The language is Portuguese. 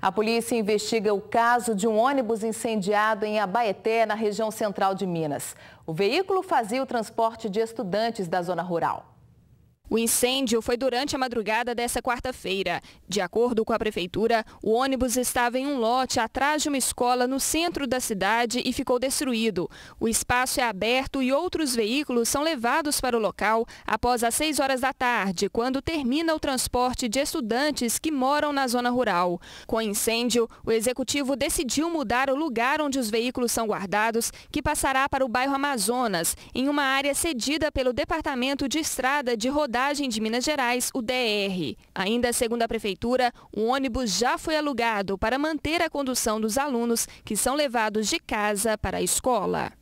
A polícia investiga o caso de um ônibus incendiado em Abaeté, na região central de Minas. O veículo fazia o transporte de estudantes da zona rural. O incêndio foi durante a madrugada dessa quarta-feira. De acordo com a prefeitura, o ônibus estava em um lote atrás de uma escola no centro da cidade e ficou destruído. O espaço é aberto e outros veículos são levados para o local após as 6 horas da tarde, quando termina o transporte de estudantes que moram na zona rural. Com o incêndio, o executivo decidiu mudar o lugar onde os veículos são guardados, que passará para o bairro Amazonas, em uma área cedida pelo Departamento de Estrada de Rodada de Minas Gerais, o DR. Ainda segundo a Prefeitura, um ônibus já foi alugado para manter a condução dos alunos que são levados de casa para a escola.